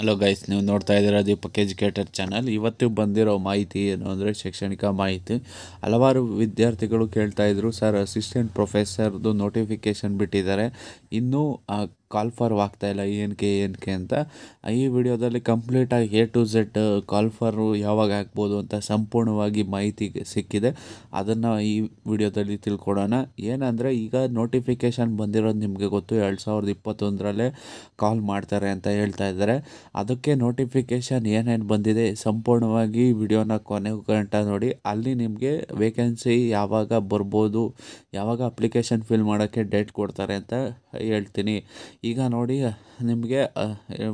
hello guys ನೀವು ನೋಡ್ತಾ ಇದ್ದೀರಾ ದೀಪಕ್ ಎಜುಕೇಟರ್ ಚಾನಲ್ ಇವತ್ತು ಬಂದಿರೋ ಮಾಹಿತಿ ಏನು ಅಂದರೆ ಶೈಕ್ಷಣಿಕ ಮಾಹಿತಿ ಹಲವಾರು ವಿದ್ಯಾರ್ಥಿಗಳು ಕೇಳ್ತಾಯಿದ್ರು ಇದ್ರು ಸರ್ ಅಸಿಸ್ಟೆಂಟ್ ಪ್ರೊಫೆಸರ್ದು ನೋಟಿಫಿಕೇಷನ್ ಬಿಟ್ಟಿದ್ದಾರೆ ಇನ್ನೂ ಕಾಲ್ ಫಾರ್ ಆಗ್ತಾಯಿಲ್ಲ ಏನಕ್ಕೆ ಏನಕ್ಕೆ ಅಂತ ಈ ವಿಡಿಯೋದಲ್ಲಿ ಕಂಪ್ಲೀಟಾಗಿ A to Z call for ಯಾವಾಗ ಹಾಕ್ಬೋದು ಅಂತ ಸಂಪೂರ್ಣವಾಗಿ ಮಾಹಿತಿ ಸಿಕ್ಕಿದೆ ಅದನ್ನು ಈ ವಿಡಿಯೋದಲ್ಲಿ ತಿಳ್ಕೊಡೋಣ ಏನಂದರೆ ಈಗ ನೋಟಿಫಿಕೇಷನ್ ಬಂದಿರೋದು ನಿಮಗೆ ಗೊತ್ತು ಎರಡು ಸಾವಿರದ ಇಪ್ಪತ್ತೊಂದರಲ್ಲೇ ಕಾಲ್ ಮಾಡ್ತಾರೆ ಅಂತ ಹೇಳ್ತಾ ಇದ್ದಾರೆ ಅದಕ್ಕೆ ನೋಟಿಫಿಕೇಷನ್ ಏನೇನು ಬಂದಿದೆ ಸಂಪೂರ್ಣವಾಗಿ ವಿಡಿಯೋನ ಕೊನೆಗೂ ಗಂಟ ನೋಡಿ ಅಲ್ಲಿ ನಿಮಗೆ ವೇಕೆನ್ಸಿ ಯಾವಾಗ ಬರ್ಬೋದು ಯಾವಾಗ ಅಪ್ಲಿಕೇಶನ್ ಫಿಲ್ ಮಾಡೋಕ್ಕೆ ಡೇಟ್ ಕೊಡ್ತಾರೆ ಅಂತ ಹೇಳ್ತೀನಿ ಈಗ ನೋಡಿ ನಿಮಗೆ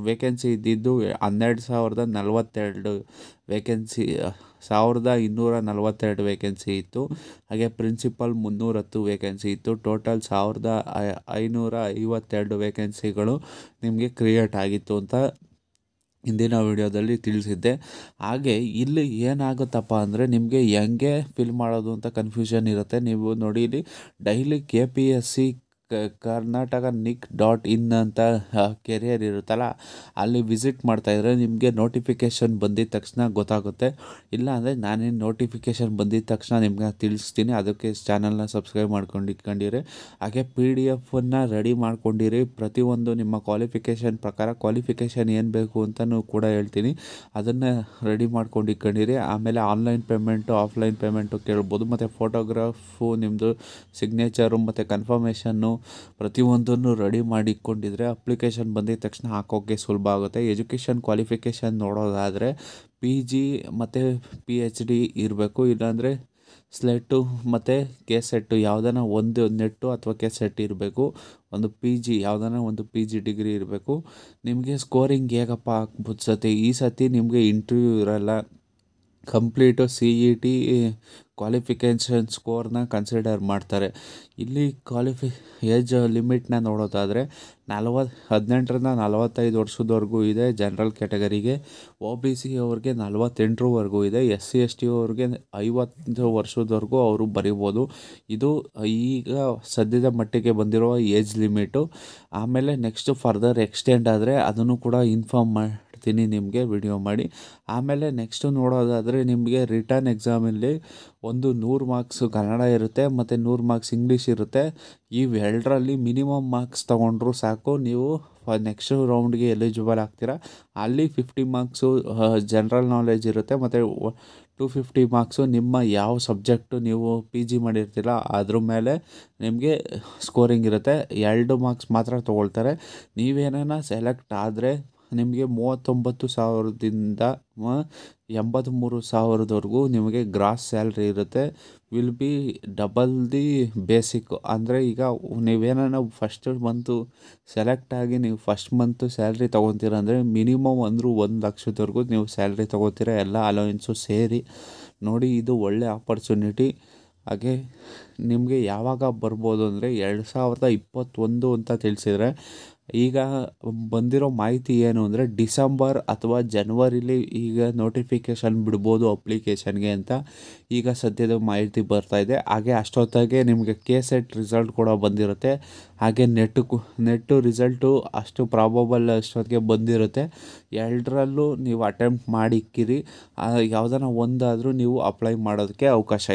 ವೇಕೆನ್ಸಿ ಇದ್ದಿದ್ದು ಹನ್ನೆರಡು ಸಾವಿರದ ನಲವತ್ತೆರಡು ವೇಕೆನ್ಸಿ ಸಾವಿರದ ಇನ್ನೂರ ನಲವತ್ತೆರಡು ವೇಕೆನ್ಸಿ ಇತ್ತು ಹಾಗೆ ಪ್ರಿನ್ಸಿಪಲ್ ಮುನ್ನೂರ ಹತ್ತು ವೇಕೆನ್ಸಿ ಇತ್ತು ಟೋಟಲ್ ಸಾವಿರದ ಐನೂರ ಐವತ್ತೆರಡು ವೇಕೆನ್ಸಿಗಳು ನಿಮಗೆ ಕ್ರಿಯೇಟ್ ಆಗಿತ್ತು ಅಂತ ಹಿಂದಿನ ವಿಡಿಯೋದಲ್ಲಿ ತಿಳಿಸಿದ್ದೆ ಹಾಗೆ ಇಲ್ಲಿ ಏನಾಗುತ್ತಪ್ಪ ಅಂದರೆ ನಿಮಗೆ ಹೆಂಗೆ ಫಿಲ್ ಮಾಡೋದು ಅಂತ ಕನ್ಫ್ಯೂಷನ್ ಇರುತ್ತೆ ನೀವು ನೋಡಿ ಇಲ್ಲಿ daily K P S C Karnataka nic dot in ಅಂತ ಕೆರಿಯರ್ ಇರುತ್ತಲ್ಲ ಅಲ್ಲಿ ವಿಸಿಟ್ ಮಾಡ್ತಾಯಿದ್ರೆ ನಿಮಗೆ ನೋಟಿಫಿಕೇಷನ್ ಬಂದಿದ ತಕ್ಷಣ ಗೊತ್ತಾಗುತ್ತೆ ಇಲ್ಲ ಅಂದರೆ ನಾನೇನು ನೋಟಿಫಿಕೇಷನ್ ಬಂದಿದ ತಕ್ಷಣ ನಿಮಗೆ ತಿಳಿಸ್ತೀನಿ ಅದಕ್ಕೆ ಚಾನಲ್ನ ಸಬ್ಸ್ಕ್ರೈಬ್ ಮಾಡ್ಕೊಂಡು ಇಟ್ಕೊಂಡಿರಿ ಹಾಗೆ ಪಿ ಡಿ ಎಫನ್ನು ರೆಡಿ ಮಾಡ್ಕೊಂಡಿರಿ ಪ್ರತಿಯೊಂದು ನಿಮ್ಮ ಕ್ವಾಲಿಫಿಕೇಷನ್ ಪ್ರಕಾರ ಕ್ವಾಲಿಫಿಕೇಷನ್ ಏನು ಬೇಕು ಅಂತಲೂ ಕೂಡ ಹೇಳ್ತೀನಿ ಅದನ್ನು ರೆಡಿ ಮಾಡ್ಕೊಂಡು ಇಟ್ಕೊಂಡಿರಿ ಆಮೇಲೆ ಆನ್ಲೈನ್ ಪೇಮೆಂಟು ಆಫ್ಲೈನ್ ಪೇಮೆಂಟು ಕೇಳ್ಬೋದು ಮತ್ತು ಫೋಟೋಗ್ರಾಫು ನಿಮ್ಮದು ಸಿಗ್ನೇಚರು ಮತ್ತು ಕನ್ಫರ್ಮೇಷನ್ನು ಪ್ರತಿಯೊಂದನ್ನು ರೆಡಿ ಮಾಡಿಕೊಂಡಿದ್ರೆ ಅಪ್ಲಿಕೇಶನ್ ಬಂದಿದ ತಕ್ಷಣ ಹಾಕೋಕ್ಕೆ ಸುಲಭ ಆಗುತ್ತೆ ಎಜುಕೇಷನ್ ಕ್ವಾಲಿಫಿಕೇಷನ್ ನೋಡೋದಾದರೆ ಪಿ ಜಿ ಮತ್ತು ಪಿ ಎಚ್ ಡಿ ಇರಬೇಕು ಇಲ್ಲಾಂದರೆ ಸ್ಲೆಟ್ಟು ಮತ್ತು ಕೆ ಸೆಟ್ಟು ಯಾವುದಾನ ಒಂದು ನೆಟ್ಟು ಅಥವಾ ಕೆ ಸೆಟ್ ಇರಬೇಕು ಒಂದು ಪಿ ಜಿ ಯಾವುದಾನ ಒಂದು ಪಿ ಜಿ ಡಿಗ್ರಿ ಇರಬೇಕು ನಿಮಗೆ ಸ್ಕೋರಿಂಗ್ ಹೇಗಪ್ಪ ಹಾಕ್ಬೋದು ಸತಿ ಈ ಸತಿ ನಿಮಗೆ ಇಂಟ್ರವ್ಯೂ ಇರೋಲ್ಲ complete C E T qualification ಸ್ಕೋರ್ನ ಕನ್ಸಿಡರ್ ಮಾಡ್ತಾರೆ ಇಲ್ಲಿ ಕ್ವಾಲಿಫಿ ಏಜ್ ಲಿಮಿಟ್ನ ನೋಡೋದಾದರೆ ನಲ್ವತ್ತು ಹದಿನೆಂಟರಿಂದ ನಲವತ್ತೈದು ವರ್ಷದವರೆಗೂ ಇದೆ ಜನರಲ್ ಕ್ಯಾಟಗರಿಗೆ ಒ ಬಿ ಸಿ ಅವ್ರಿಗೆ ನಲವತ್ತೆಂಟರವರೆಗೂ ಇದೆ ಎಸ್ ಸಿ ಎಸ್ ಟಿ ಅವ್ರಿಗೆ ಐವತ್ತು ವರ್ಷದವರೆಗೂ ಅವರು ಬರಿಬೋದು ಇದು ಈಗ ಸದ್ಯದ ಮಟ್ಟಿಗೆ ಬಂದಿರುವ ಏಜ್ ಲಿಮಿಟು ಆಮೇಲೆ ನೆಕ್ಸ್ಟ್ ಫರ್ದರ್ ಎಕ್ಸ್ಟೆಂಡ್ ಆದರೆ ಅದನ್ನು ಕೂಡ ಇನ್ಫಾರ್ಮ್ ಮಾಡಿ ತಿನ್ನಿ ನಿಮಗೆ ವಿಡಿಯೋ ಮಾಡಿ ಆಮೇಲೆ ನೆಕ್ಸ್ಟು ನೋಡೋದಾದರೆ ನಿಮಗೆ ರಿಟರ್ನ್ ಎಕ್ಸಾಮಲ್ಲಿ ಒಂದು ನೂರು ಮಾರ್ಕ್ಸು ಕನ್ನಡ ಇರುತ್ತೆ ಮತ್ತು ನೂರು ಮಾರ್ಕ್ಸ್ ಇಂಗ್ಲೀಷ್ ಇರುತ್ತೆ ಇವೆರಡರಲ್ಲಿ ಮಿನಿಮಮ್ ಮಾರ್ಕ್ಸ್ ತೊಗೊಂಡ್ರು ಸಾಕು ನೀವು ನೆಕ್ಸ್ಟ್ ರೌಂಡ್ಗೆ ಎಲಿಜಿಬಲ್ ಆಗ್ತೀರಾ ಅಲ್ಲಿ ಫಿಫ್ಟಿ ಮಾರ್ಕ್ಸು ಜನ್ರಲ್ ನಾಲೆಜ್ ಇರುತ್ತೆ ಮತ್ತು ಟು ಫಿಫ್ಟಿ ಮಾರ್ಕ್ಸು ನಿಮ್ಮ ಯಾವ ಸಬ್ಜೆಕ್ಟು ನೀವು ಪಿ ಜಿ ಮಾಡಿರ್ತೀರ ಅದ್ರ ಮೇಲೆ ನಿಮಗೆ ಸ್ಕೋರಿಂಗ್ ಇರುತ್ತೆ ಎರಡು ಮಾರ್ಕ್ಸ್ ಮಾತ್ರ ತೊಗೊಳ್ತಾರೆ ನೀವೇನ ಸೆಲೆಕ್ಟ್ ಆದರೆ ನಿಮಗೆ ಮೂವತ್ತೊಂಬತ್ತು ಸಾವಿರದಿಂದ ಎಂಬತ್ತ್ಮೂರು ಸಾವಿರದವರೆಗೂ ನಿಮಗೆ ಗ್ರಾಸ್ ಸ್ಯಾಲ್ರಿ ಇರುತ್ತೆ will be double the basic ಅಂದರೆ ಈಗ ನೀವೇನ ಫಸ್ಟ್ ಮಂತು ಸೆಲೆಕ್ಟ್ ಆಗಿ ನೀವು ಫಸ್ಟ್ ಮಂತು ಸ್ಯಾಲ್ರಿ ತೊಗೊತೀರ ಅಂದರೆ ಮಿನಿಮಮ್ ಅಂದರೂ ಒಂದು ಲಕ್ಷದವರೆಗೂ ನೀವು ಸ್ಯಾಲ್ರಿ ತೊಗೋತೀರ ಎಲ್ಲ ಅಲೋಯೆನ್ಸು ಸೇರಿ ನೋಡಿ ಇದು ಒಳ್ಳೆ ಆಪರ್ಚುನಿಟಿ ಹಾಗೆ ನಿಮಗೆ ಯಾವಾಗ ಬರ್ಬೋದು ಅಂದರೆ ಎರಡು ಸಾವಿರದ ಇಪ್ಪತ್ತೊಂದು ಅಂತ ತಿಳಿಸಿದರೆ ಈಗ ಬಂದಿರೋ ಮಾಹಿತಿ ಏನು ಅಂದರೆ ಡಿಸೆಂಬರ್ ಅಥವಾ ಜನ್ವರಿಲಿ ಈಗ ನೋಟಿಫಿಕೇಷನ್ ಬಿಡ್ಬೋದು ಅಪ್ಲಿಕೇಶನ್ಗೆ ಅಂತ ಈಗ ಸದ್ಯದ ಮಾಹಿತಿ ಬರ್ತಾ ಇದೆ ಹಾಗೆ ಅಷ್ಟೊತ್ತಾಗೆ ನಿಮಗೆ ಕೆ ಸೆಟ್ ರಿಸಲ್ಟ್ ಕೂಡ ಬಂದಿರುತ್ತೆ ಹಾಗೆ ನೆಟ್ಟು ಕು ನೆಟ್ಟು ರಿಸಲ್ಟು ಅಷ್ಟು ಪ್ರಾಬಬಲ್ ಅಷ್ಟೊತ್ತಿಗೆ ಬಂದಿರುತ್ತೆ ಎರಡರಲ್ಲೂ ನೀವು ಅಟೆಂಪ್ಟ್ ಮಾಡಿಕ್ಕಿರಿ ಯಾವುದನ್ನ ಒಂದಾದರೂ ನೀವು ಅಪ್ಲೈ ಮಾಡೋದಕ್ಕೆ ಅವಕಾಶ ಇದೆ